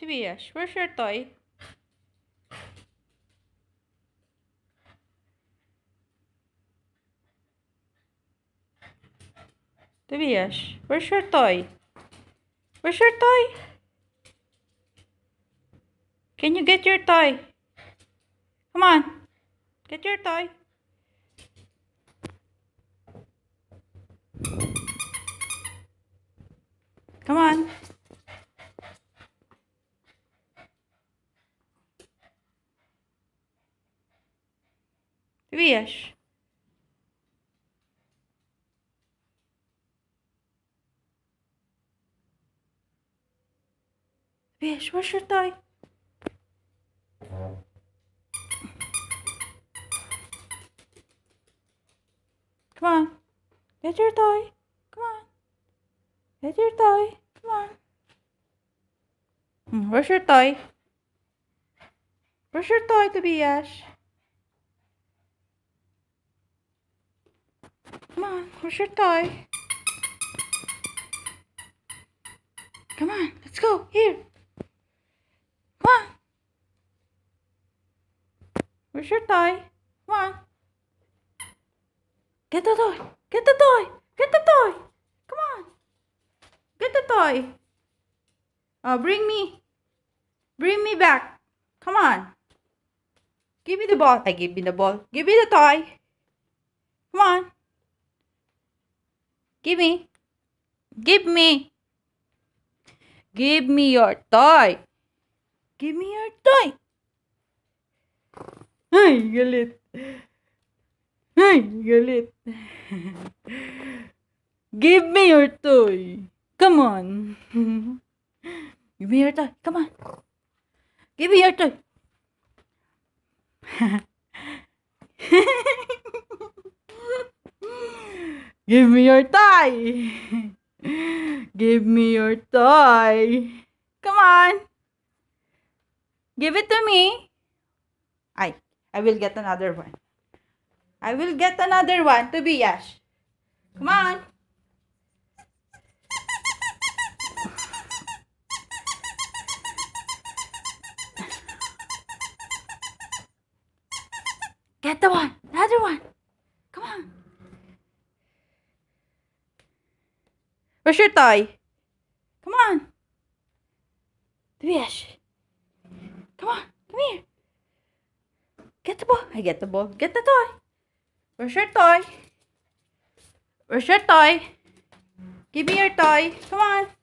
Tobias, where's your toy? Tobias, where's your toy? Where's your toy? Can you get your toy? Come on, get your toy. Come on. wiesz. Wiesz, your toy? Come on. Get your toy. Come on. Get your toy. Come on. Hmm, where's your toy? Where's your toy, Tobias? Come on, where's your toy? Come on, let's go. Here. Come on. Where's your toy? Come on. Get the toy. Get the toy. Get the toy. Come on. Get the toy. Oh, uh, bring me. Bring me back. Come on. Give me the ball. I give me the ball. Give me the toy. Come on. Give me. Give me. Give me your toy. Give me your toy. Hey, galit. Ay, galit. Give me your toy. Come on. Give me your toy. Come on. Give me your toy. Give me your tie! Give me your tie! Come on! Give it to me! I, I will get another one. I will get another one to be Yash. Come on! Get the one! Another one! Where's your toy? Come on. Tobias. Come on. Come here. Get the ball. I get the ball. Get the toy. Where's your toy? Where's your toy? Give me your toy. Come on.